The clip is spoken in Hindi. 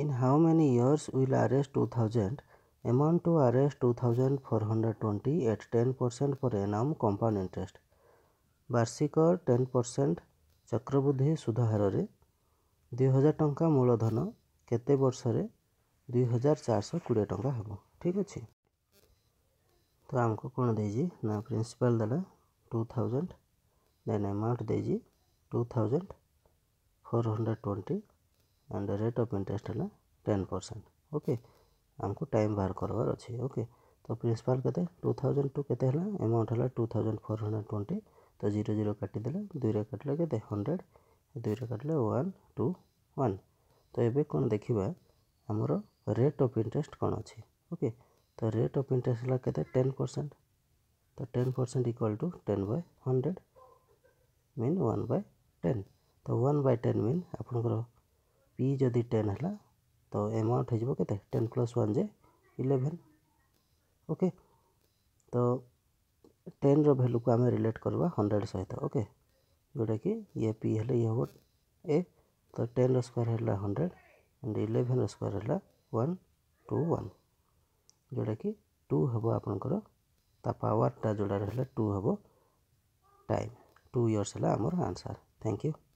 In how many years will RS 2000 amount to RS 2420 at 10% per annum compound interest? ବାର୍ଷିକ ଟେନ୍ ପରସେଣ୍ଟ ଚକ୍ରବୃଦ୍ଧି ସୁଧ ହାରରେ ଦୁଇ ହଜାର ଟଙ୍କା ମୂଳଧନ କେତେ ବର୍ଷରେ ଦୁଇ ହଜାର ଚାରିଶହ କୋଡ଼ିଏ ଟଙ୍କା ହେବ ଠିକ୍ ଅଛି ତ ଆମକୁ କ'ଣ ଦେଇଛି ନା ପ୍ରିନ୍ସିପାଲ୍ ଦେଲା ଟୁ ଥାଉଜେଣ୍ଡ ଦେନ୍ ଆମାଉଣ୍ଟ ଦେଇଛି two thousand four hundred twenty and the rate of interest है टेन परसेंट ओके आमको टाइम बाहर करवार अच्छे ओके तो प्रिंसिपाल के टू थाउजेंड टू के एमाउंट है two thousand four hundred twenty तो जीरो जीरो काटिदे दुईरे काटिले के हंड्रेड दुईरे काटिले वन टू वन तो ये कौन देखा आमर रेट अफ इंटरेस्ट कौन अच्छी ओके तो रेट अफ इंटरेस्ट है के टेन परसेंट तो ten percent equal to ten by hundred mean one by ten तो वन बै टेन मीन आपंकर पी जदि टेन है तो एमाउंट हो टेन प्लस वन जे इलेवेन ओके तो टेन रैल्यू को आम रिलेट करवा हंड्रेड सहित ओके जोटा कि ये पी हेले ये हम ए तो टेन रोयर है हंड्रेड एंड इलेवेन रोयर है वन टू वन जोटा कि टू हम आपणकर पावरटा जोड़ा रहा टू हम टाइम टू इयर्स है आमर आंसर थैंक यू